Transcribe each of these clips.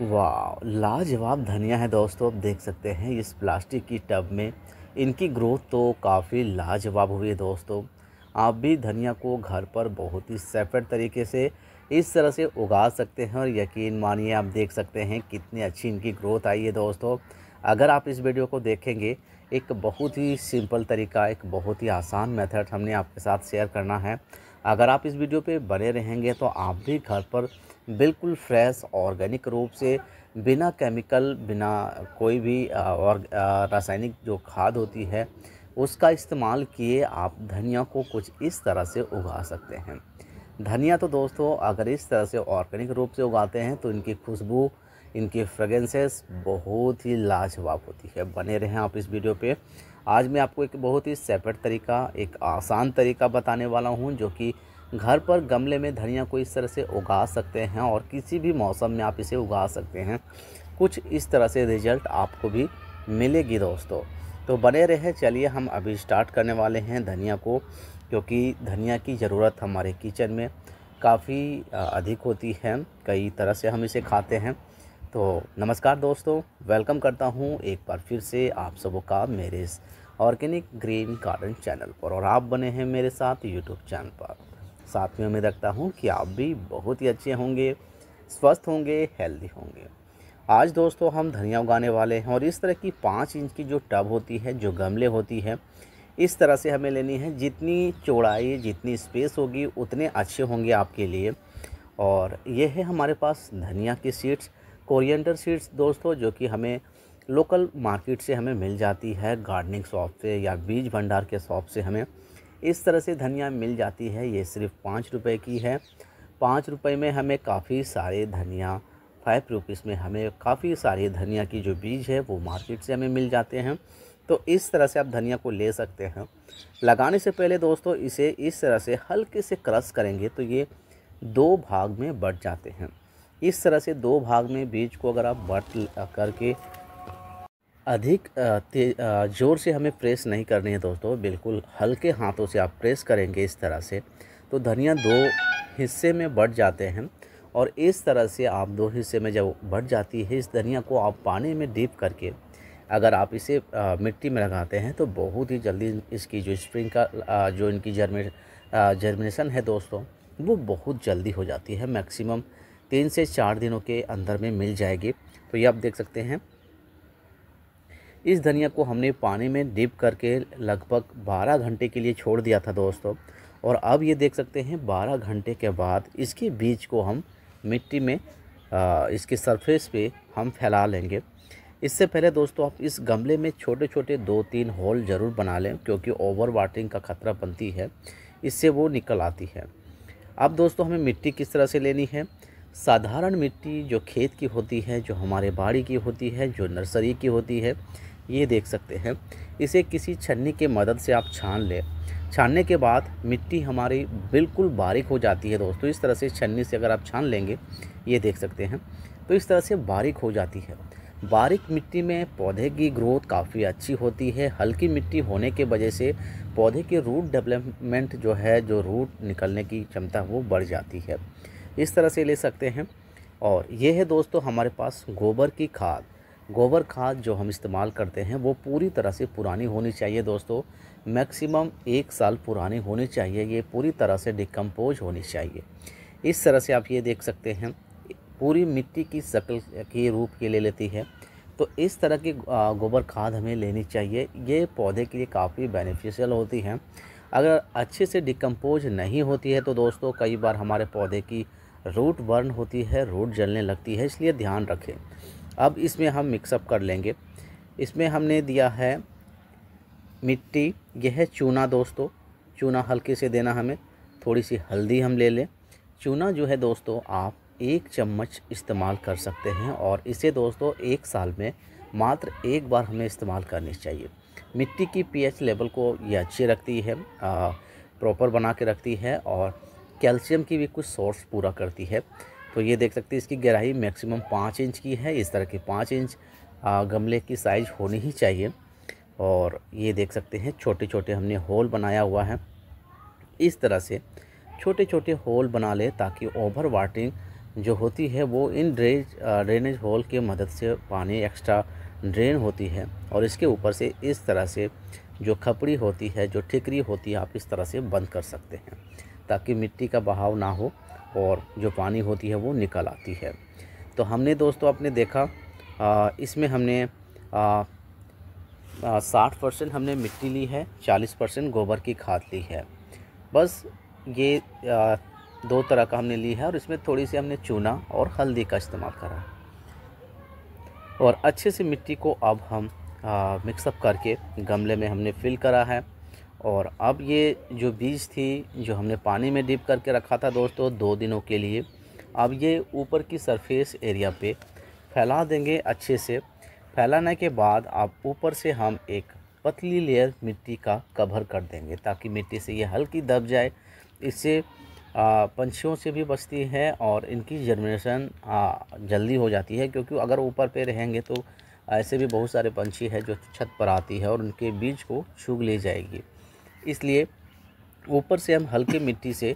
वाह लाजवाब धनिया है दोस्तों आप देख सकते हैं इस प्लास्टिक की टब में इनकी ग्रोथ तो काफ़ी लाजवाब हुई है दोस्तों आप भी धनिया को घर पर बहुत ही सेपरेट तरीके से इस तरह से उगा सकते हैं और यकीन मानिए आप देख सकते हैं कितनी अच्छी इनकी ग्रोथ आई है दोस्तों अगर आप इस वीडियो को देखेंगे एक बहुत ही सिंपल तरीका एक बहुत ही आसान मेथड हमने आपके साथ शेयर करना है अगर आप इस वीडियो पे बने रहेंगे तो आप भी घर पर बिल्कुल फ्रेश ऑर्गेनिक रूप से बिना केमिकल बिना कोई भी और रासायनिक जो खाद होती है उसका इस्तेमाल किए आप धनिया को कुछ इस तरह से उगा सकते हैं धनिया तो दोस्तों अगर इस तरह से ऑर्गेनिक रूप से उगाते हैं तो इनकी खुशबू इनकी फ्रेगेंसेस बहुत ही लाजवाब होती है बने रहें आप इस वीडियो पे आज मैं आपको एक बहुत ही सेपरेट तरीका एक आसान तरीका बताने वाला हूँ जो कि घर पर गमले में धनिया को इस तरह से उगा सकते हैं और किसी भी मौसम में आप इसे उगा सकते हैं कुछ इस तरह से रिजल्ट आपको भी मिलेगी दोस्तों तो बने रहे चलिए हम अभी स्टार्ट करने वाले हैं धनिया को क्योंकि धनिया की ज़रूरत हमारे किचन में काफ़ी अधिक होती है कई तरह से हम इसे खाते हैं तो नमस्कार दोस्तों वेलकम करता हूं एक बार फिर से आप सब का मेरे इस ऑर्गेनिक ग्रीन गार्डन चैनल पर और आप बने हैं मेरे साथ यूट्यूब चैनल पर साथ में उम्मीद रखता हूं कि आप भी बहुत ही अच्छे होंगे स्वस्थ होंगे हेल्दी होंगे आज दोस्तों हम धनिया उगाने वाले हैं और इस तरह की पाँच इंच की जो टब होती है जो गमले होती है इस तरह से हमें लेनी है जितनी चौड़ाई जितनी स्पेस होगी उतने अच्छे होंगे आपके लिए और ये है हमारे पास धनिया की सीड्स कोरिएंडर सीड्स दोस्तों जो कि हमें लोकल मार्केट से हमें मिल जाती है गार्डनिंग शॉप से या बीज भंडार के शॉप से हमें इस तरह से धनिया मिल जाती है ये सिर्फ पाँच रुपये की है पाँच रुपये में हमें काफ़ी सारे धनिया फाइव रुपीज़ में हमें काफ़ी सारे धनिया की जो बीज है वो मार्केट से हमें मिल जाते हैं तो इस तरह से आप धनिया को ले सकते हैं लगाने से पहले दोस्तों इसे इस तरह से हल्के से क्रश करेंगे तो ये दो भाग में बढ़ जाते हैं इस तरह से दो भाग में बीज को अगर आप बट करके अधिक ज़ोर से हमें प्रेस नहीं करनी है दोस्तों बिल्कुल हल्के हाथों से आप प्रेस करेंगे इस तरह से तो धनिया दो हिस्से में बढ़ जाते हैं और इस तरह से आप दो हिस्से में जब बढ़ जाती है इस धनिया को आप पानी में डीप करके अगर आप इसे आ, मिट्टी में लगाते हैं तो बहुत ही जल्दी इसकी जो स्प्रिंग का जो इनकी जर्मे जर्मिनेशन है दोस्तों वो बहुत जल्दी हो जाती है मैक्सिमम तीन से चार दिनों के अंदर में मिल जाएगी तो ये आप देख सकते हैं इस धनिया को हमने पानी में डिप करके लगभग 12 घंटे के लिए छोड़ दिया था दोस्तों और अब ये देख सकते हैं 12 घंटे के बाद इसके बीज को हम मिट्टी में आ, इसके सरफेस पे हम फैला लेंगे इससे पहले दोस्तों आप इस गमले में छोटे छोटे दो तीन होल ज़रूर बना लें क्योंकि ओवर वाटरिंग का खतरा बनती है इससे वो निकल आती है अब दोस्तों हमें मिट्टी किस तरह से लेनी है साधारण मिट्टी जो खेत की होती है जो हमारे बाड़ी की होती है जो नर्सरी की होती है ये देख सकते हैं इसे किसी छन्नी के मदद से आप छान लें छानने के बाद मिट्टी हमारी बिल्कुल बारीक हो जाती है दोस्तों इस तरह से छन्नी से अगर आप छान लेंगे ये देख सकते हैं तो इस तरह से बारीक हो जाती है बारीक मिट्टी में पौधे की ग्रोथ काफ़ी अच्छी होती है हल्की मिट्टी होने के वजह से पौधे के रूट डेवलपमेंट जो है जो रूट निकलने की क्षमता वो बढ़ जाती है इस तरह से ले सकते हैं और ये है दोस्तों हमारे पास गोबर की खाद गोबर खाद जो हम इस्तेमाल करते हैं वो पूरी तरह से पुरानी होनी चाहिए दोस्तों मैक्सिमम एक साल पुरानी होनी चाहिए ये पूरी तरह से डिकम्पोज होनी चाहिए इस तरह से आप ये देख सकते हैं पूरी मिट्टी की शक्ल के रूप के ले लेती है तो इस तरह की गोबर खाद हमें लेनी चाहिए ये पौधे के लिए काफ़ी बेनिफिशियल होती हैं अगर अच्छे से डिकम्पोज नहीं होती है तो दोस्तों कई बार हमारे पौधे की रूट बर्न होती है रूट जलने लगती है इसलिए ध्यान रखें अब इसमें हम मिक्सअप कर लेंगे इसमें हमने दिया है मिट्टी यह है चूना दोस्तों चूना हल्के से देना हमें थोड़ी सी हल्दी हम ले लें चूना जो है दोस्तों आप एक चम्मच इस्तेमाल कर सकते हैं और इसे दोस्तों एक साल में मात्र एक बार हमें इस्तेमाल करनी चाहिए मिट्टी की पीएच लेवल को ये अच्छी रखती है प्रॉपर बना के रखती है और कैल्शियम की भी कुछ सोर्स पूरा करती है तो ये देख सकते हैं इसकी गहराई मैक्सिमम पाँच इंच की है इस तरह की पाँच इंच गमले की साइज़ होनी ही चाहिए और ये देख सकते हैं छोटे छोटे हमने होल बनाया हुआ है इस तरह से छोटे छोटे होल बना ले ताकि ओवर वाटिंग जो होती है वो इन ड्रेज ड्रेनेज होल के मदद से पानी एक्स्ट्रा ड्रेन होती है और इसके ऊपर से इस तरह से जो खपड़ी होती है जो ठिकरी होती है आप इस तरह से बंद कर सकते हैं ताकि मिट्टी का बहाव ना हो और जो पानी होती है वो निकल आती है तो हमने दोस्तों आपने देखा इसमें हमने साठ परसेंट हमने मिट्टी ली है चालीस परसेंट गोबर की खाद ली है बस ये आ, दो तरह का हमने ली है और इसमें थोड़ी सी हमने चूना और हल्दी का इस्तेमाल करा और अच्छे से मिट्टी को अब हम मिक्सअप करके गमले में हमने फिल करा है और अब ये जो बीज थी जो हमने पानी में डिप करके रखा था दोस्तों दो दिनों के लिए अब ये ऊपर की सरफेस एरिया पे फैला देंगे अच्छे से फैलाने के बाद आप ऊपर से हम एक पतली लेयर मिट्टी का कवर कर देंगे ताकि मिट्टी से ये हल्की दब जाए इससे पंछियों से भी बचती है और इनकी जर्मिनेशन जल्दी हो जाती है क्योंकि अगर ऊपर पे रहेंगे तो ऐसे भी बहुत सारे पंछी हैं जो छत पर आती है और उनके बीज को छूग ले जाएगी इसलिए ऊपर से हम हल्के मिट्टी से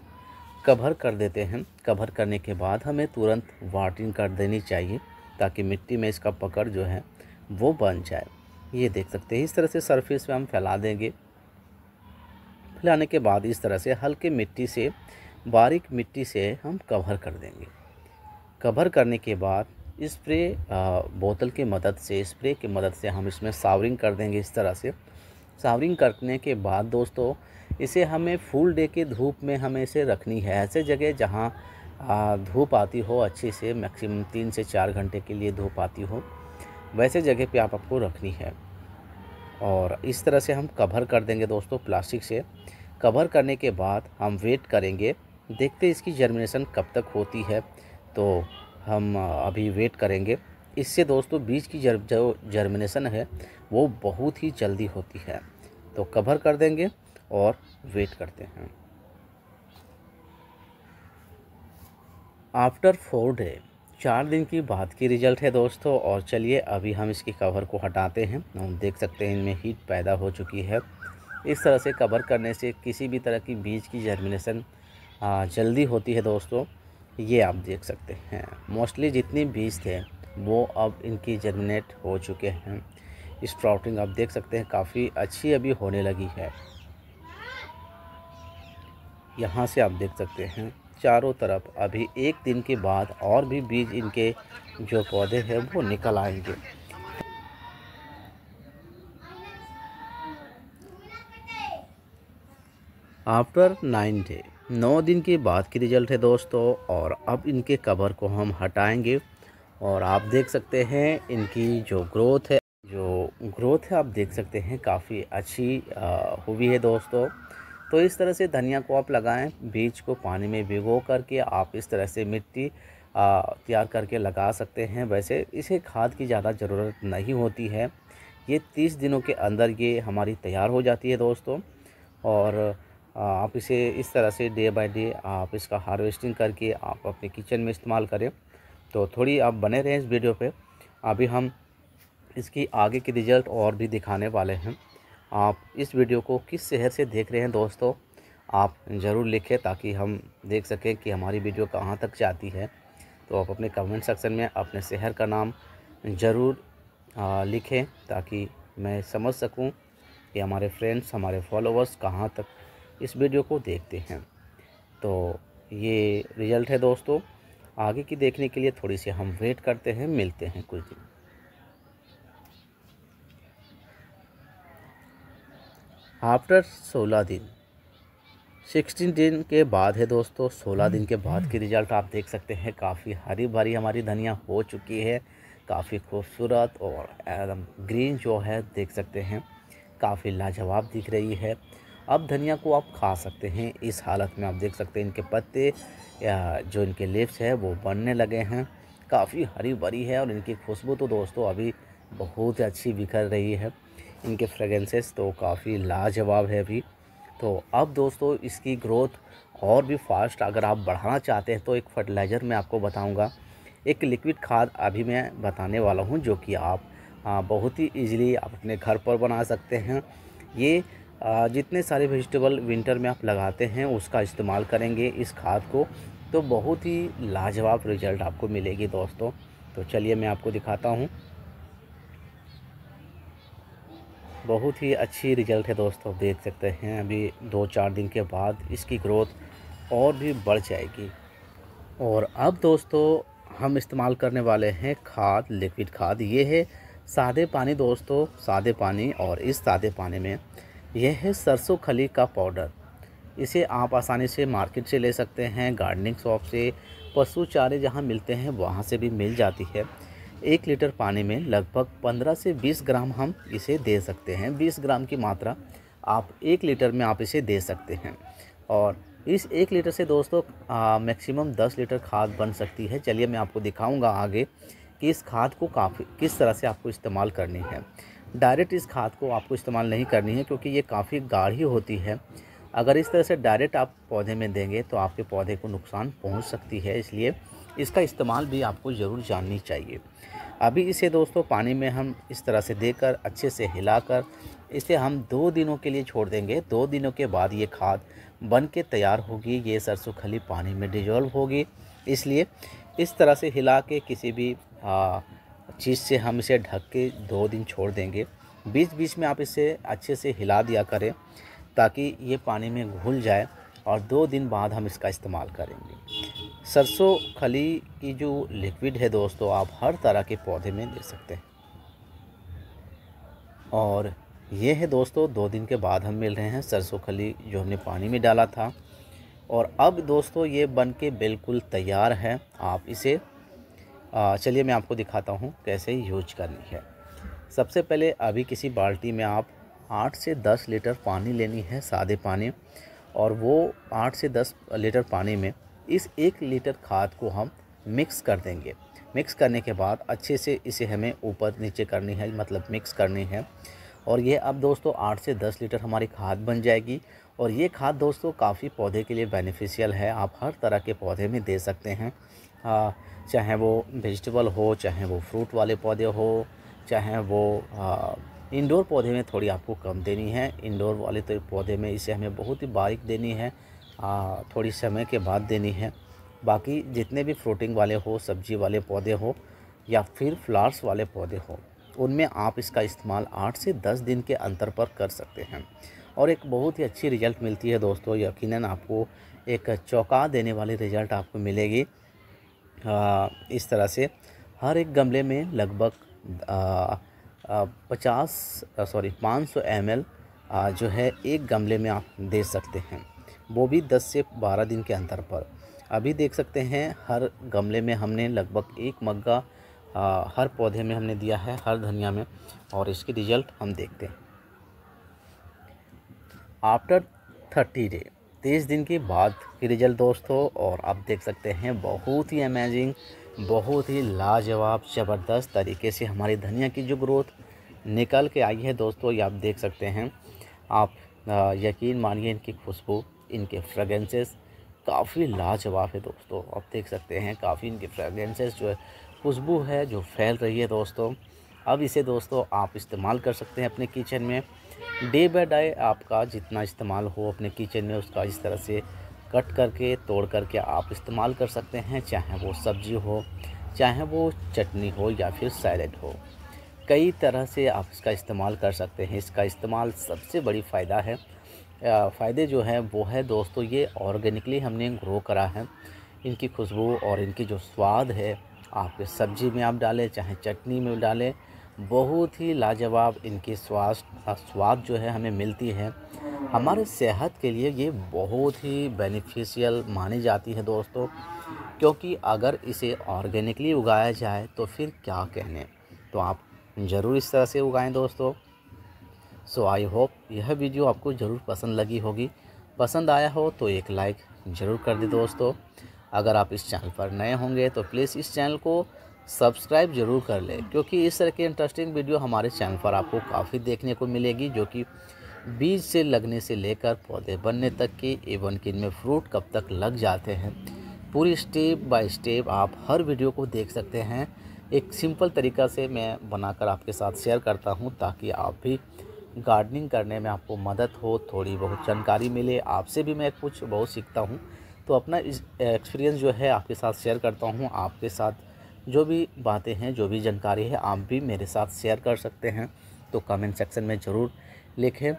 कवर कर देते हैं कवर करने के बाद हमें तुरंत वाटिंग कर देनी चाहिए ताकि मिट्टी में इसका पकड़ जो है वो बन जाए ये देख सकते हैं इस तरह से सरफेस पे हम फैला देंगे फैलाने के बाद इस तरह से हल्के मिट्टी से बारीक मिट्टी से हम कवर कर देंगे कवर करने के बाद स्प्रे बोतल की मदद से स्प्रे की मदद से हम इसमें सावरिंग कर देंगे इस तरह से सावरिंग करने के बाद दोस्तों इसे हमें फुल डे के धूप में हमें इसे रखनी है ऐसे जगह जहाँ धूप आती हो अच्छे से मैक्सिमम तीन से चार घंटे के लिए धूप आती हो वैसे जगह पे आप आपको रखनी है और इस तरह से हम कवर कर देंगे दोस्तों प्लास्टिक से कवर करने के बाद हम वेट करेंगे देखते इसकी जर्मिनेशन कब तक होती है तो हम अभी वेट करेंगे इससे दोस्तों बीज की जर, जो जर्मिनेशन है वो बहुत ही जल्दी होती है तो कवर कर देंगे और वेट करते हैं आफ्टर फोर डे चार दिन की बाद की रिजल्ट है दोस्तों और चलिए अभी हम इसकी कवर को हटाते हैं हम देख सकते हैं इनमें हीट पैदा हो चुकी है इस तरह से कवर करने से किसी भी तरह की बीज की जर्मिनेशन जल्दी होती है दोस्तों ये आप देख सकते हैं मोस्टली जितने बीज थे वो अब इनकी जर्मिनेट हो चुके हैं स्प्राउटिंग आप देख सकते हैं काफ़ी अच्छी अभी होने लगी है यहाँ से आप देख सकते हैं चारों तरफ अभी एक दिन के बाद और भी बीज इनके जो पौधे हैं वो निकल आएंगे आफ्टर नाइन डे नौ दिन के बाद की रिजल्ट है दोस्तों और अब इनके कवर को हम हटाएंगे और आप देख सकते हैं इनकी जो ग्रोथ है जो ग्रोथ है आप देख सकते हैं काफ़ी अच्छी हुई है दोस्तों तो इस तरह से धनिया को आप लगाएं बीज को पानी में भिगो करके आप इस तरह से मिट्टी तैयार करके लगा सकते हैं वैसे इसे खाद की ज़्यादा ज़रूरत नहीं होती है ये तीस दिनों के अंदर ये हमारी तैयार हो जाती है दोस्तों और आप इसे इस तरह से डे बाय डे आप इसका हार्वेस्टिंग करके आप अपने किचन में इस्तेमाल करें तो थोड़ी आप बने रहें इस वीडियो पे अभी हम इसकी आगे के रिज़ल्ट और भी दिखाने वाले हैं आप इस वीडियो को किस शहर से देख रहे हैं दोस्तों आप ज़रूर लिखें ताकि हम देख सकें कि हमारी वीडियो कहाँ तक जाती है तो आप अपने कमेंट सेक्शन में अपने शहर का नाम ज़रूर लिखें ताकि मैं समझ सकूं कि हमारे फ्रेंड्स हमारे फॉलोवर्स कहाँ तक इस वीडियो को देखते हैं तो ये रिज़ल्ट है दोस्तों आगे की देखने के लिए थोड़ी सी हम वेट करते हैं मिलते हैं कुछ दिन आफ्टर सोलह दिन सिक्सटीन दिन के बाद है दोस्तों सोलह दिन के बाद की रिज़ल्ट आप देख सकते हैं काफ़ी हरी भरी हमारी धनिया हो चुकी है काफ़ी खूबसूरत और एकदम ग्रीन जो है देख सकते हैं काफ़ी लाजवाब दिख रही है अब धनिया को आप खा सकते हैं इस हालत में आप देख सकते हैं इनके पत्ते या जो इनके लिप्स है वो बनने लगे हैं काफ़ी हरी भरी है और इनकी खुशबू तो दोस्तों अभी बहुत अच्छी बिखर रही है इनके फ्रेगरेंसेस तो काफ़ी लाजवाब है अभी तो अब दोस्तों इसकी ग्रोथ और भी फास्ट अगर आप बढ़ाना चाहते हैं तो एक फर्टिलाइज़र मैं आपको बताऊंगा एक लिक्विड खाद अभी मैं बताने वाला हूं जो कि आप बहुत ही इजीली आप अपने घर पर बना सकते हैं ये जितने सारे वेजिटेबल विंटर में आप लगाते हैं उसका इस्तेमाल करेंगे इस खाद को तो बहुत ही लाजवाब रिज़ल्ट आपको मिलेगी दोस्तों तो चलिए मैं आपको दिखाता हूँ बहुत ही अच्छी रिजल्ट है दोस्तों देख सकते हैं अभी दो चार दिन के बाद इसकी ग्रोथ और भी बढ़ जाएगी और अब दोस्तों हम इस्तेमाल करने वाले हैं खाद लिक्विड खाद ये है सादे पानी दोस्तों सादे पानी और इस सादे पानी में यह है सरसों खली का पाउडर इसे आप आसानी से मार्केट से ले सकते हैं गार्डनिंग शॉप से पशु चारे जहाँ मिलते हैं वहाँ से भी मिल जाती है एक लीटर पानी में लगभग 15 से 20 ग्राम हम इसे दे सकते हैं 20 ग्राम की मात्रा आप एक लीटर में आप इसे दे सकते हैं और इस एक लीटर से दोस्तों मैक्सिमम 10 लीटर खाद बन सकती है चलिए मैं आपको दिखाऊंगा आगे कि इस खाद को काफ़ी किस तरह से आपको इस्तेमाल करनी है डायरेक्ट इस खाद को आपको इस्तेमाल नहीं करनी है क्योंकि ये काफ़ी गाढ़ी होती है अगर इस तरह से डायरेक्ट आप पौधे में देंगे तो आपके पौधे को नुकसान पहुँच सकती है इसलिए इसका इस्तेमाल भी आपको ज़रूर जाननी चाहिए अभी इसे दोस्तों पानी में हम इस तरह से देकर अच्छे से हिलाकर इसे हम दो दिनों के लिए छोड़ देंगे दो दिनों के बाद ये खाद बन के तैयार होगी ये सरसों खली पानी में डिजॉल्व होगी इसलिए इस तरह से हिला के किसी भी चीज़ से हम इसे ढक के दो दिन छोड़ देंगे बीच बीच में आप इसे अच्छे से हिला दिया करें ताकि ये पानी में घुल जाए और दो दिन बाद हम इसका इस्तेमाल करेंगे सरसों खली की जो लिक्विड है दोस्तों आप हर तरह के पौधे में दे सकते हैं और ये है दोस्तों दो दिन के बाद हम मिल रहे हैं सरसों खली जो हमने पानी में डाला था और अब दोस्तों ये बन के बिल्कुल तैयार है आप इसे चलिए मैं आपको दिखाता हूँ कैसे यूज करनी है सबसे पहले अभी किसी बाल्टी में आप आठ से दस लीटर पानी लेनी है सादे पानी और वो आठ से दस लीटर पानी में इस एक लीटर खाद को हम मिक्स कर देंगे मिक्स करने के बाद अच्छे से इसे हमें ऊपर नीचे करनी है मतलब मिक्स करनी है और ये अब दोस्तों आठ से दस लीटर हमारी खाद बन जाएगी और ये खाद दोस्तों काफ़ी पौधे के लिए बेनिफिशियल है आप हर तरह के पौधे में दे सकते हैं आ, चाहे वो वेजिटेबल हो चाहे वो फ्रूट वाले पौधे हो चाहे वो इंडोर पौधे में थोड़ी आपको कम देनी है इंडोर वाले तो पौधे में इसे हमें बहुत ही बारीक देनी है आ, थोड़ी समय के बाद देनी है बाकी जितने भी फ्रूटिंग वाले हो सब्जी वाले पौधे हो या फिर फ्लावर्स वाले पौधे हो उनमें आप इसका इस्तेमाल आठ से दस दिन के अंतर पर कर सकते हैं और एक बहुत ही अच्छी रिज़ल्ट मिलती है दोस्तों यकीनन आपको एक चौंका देने वाली रिज़ल्ट आपको मिलेगी आ, इस तरह से हर एक गमले में लगभग पचास सॉरी पाँच सौ एम जो है एक गमले में आप दे सकते हैं वो भी 10 से 12 दिन के अंतर पर अभी देख सकते हैं हर गमले में हमने लगभग एक मग्गा हर पौधे में हमने दिया है हर धनिया में और इसके रिजल्ट हम देखते हैं आफ्टर थर्टी डे तीस दिन के बाद के रिजल्ट दोस्तों और आप देख सकते हैं बहुत ही अमेजिंग बहुत ही लाजवाब ज़बरदस्त तरीके से हमारी धनिया की जो ग्रोथ निकल के आई है दोस्तों ये आप देख सकते हैं आप यकीन मानिए इनकी खुशबू इनके फ्रेगरेंसेस काफ़ी लाजवाब है दोस्तों आप देख सकते हैं काफ़ी इनके फ्रेगरेंसेस जो है खुशबू है जो फैल रही है दोस्तों अब इसे दोस्तों आप इस्तेमाल कर सकते हैं अपने किचन में डे बाय डे आपका जितना इस्तेमाल हो अपने किचन में उसका इस तरह से कट करके तोड़ करके आप इस्तेमाल कर सकते हैं चाहे वो सब्ज़ी हो चाहे वो चटनी हो या फिर सैलड हो कई तरह से आप इसका इस्तेमाल कर सकते हैं इसका इस्तेमाल सबसे बड़ी फ़ायदा है फ़ायदे जो हैं वो है दोस्तों ये ऑर्गेनिकली हमने ग्रो करा है इनकी खुशबू और इनकी जो स्वाद है आपके सब्ज़ी में आप डालें चाहे चटनी में डालें बहुत ही लाजवाब इनकी स्वास्थ्य स्वाद जो है हमें मिलती है हमारे सेहत के लिए ये बहुत ही बेनिफिशियल मानी जाती है दोस्तों क्योंकि अगर इसे ऑर्गेनिकली उगाया जाए तो फिर क्या कहने तो आप ज़रूर इस तरह से उगाएं दोस्तों सो आई होप यह वीडियो आपको ज़रूर पसंद लगी होगी पसंद आया हो तो एक लाइक ज़रूर कर दे दोस्तों अगर आप इस चैनल पर नए होंगे तो प्लीज़ इस चैनल को सब्सक्राइब ज़रूर कर लें क्योंकि इस तरह की इंटरेस्टिंग वीडियो हमारे चैनल पर आपको काफ़ी देखने को मिलेगी जो कि बीज से लगने से लेकर पौधे बनने तक की एवं कि इनमें फ्रूट कब तक लग जाते हैं पूरी स्टेप बाय स्टेप आप हर वीडियो को देख सकते हैं एक सिंपल तरीका से मैं बनाकर आपके साथ शेयर करता हूं ताकि आप भी गार्डनिंग करने में आपको मदद हो थोड़ी बहुत जानकारी मिले आपसे भी मैं कुछ बहुत सीखता हूँ तो अपना एक्सपीरियंस जो है आपके साथ शेयर करता हूँ आपके साथ जो भी बातें हैं जो भी जानकारी है आप भी मेरे साथ शेयर कर सकते हैं तो कमेंट सेक्शन में ज़रूर लिखें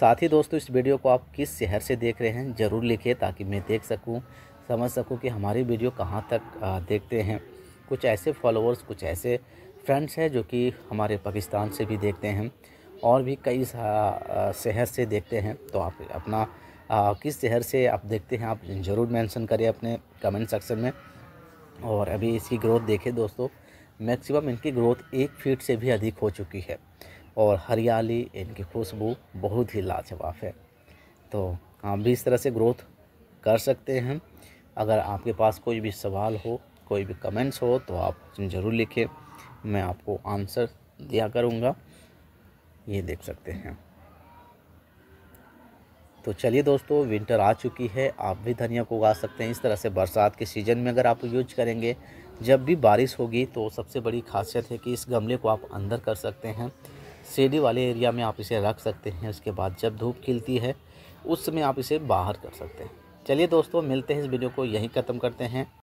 साथ ही दोस्तों इस वीडियो को आप किस शहर से देख रहे हैं ज़रूर लिखें ताकि मैं देख सकूं समझ सकूं कि हमारी वीडियो कहाँ तक देखते हैं कुछ ऐसे फॉलोअर्स कुछ ऐसे फ्रेंड्स हैं जो कि हमारे पाकिस्तान से भी देखते हैं और भी कई शहर से देखते हैं तो आप अपना आ, किस शहर से आप देखते हैं आप ज़रूर मेंशन करें अपने कमेंट सेक्शन में और अभी इसकी ग्रोथ देखें दोस्तों मैक्सिमम इनकी ग्रोथ एक फीट से भी अधिक हो चुकी है और हरियाली इनकी खुशबू बहुत ही लाजवाब है तो आप भी इस तरह से ग्रोथ कर सकते हैं अगर आपके पास कोई भी सवाल हो कोई भी कमेंट्स हो तो आप ज़रूर लिखें मैं आपको आंसर दिया करूँगा ये देख सकते हैं तो चलिए दोस्तों विंटर आ चुकी है आप भी धनिया को उगा सकते हैं इस तरह से बरसात के सीज़न में अगर आप यूज करेंगे जब भी बारिश होगी तो सबसे बड़ी खासियत है कि इस गमले को आप अंदर कर सकते हैं सीढ़ी वाले एरिया में आप इसे रख सकते हैं उसके बाद जब धूप खिलती है उस समय आप इसे बाहर कर सकते हैं चलिए दोस्तों मिलते हैं इस वीडियो को यहीं ख़त्म करते हैं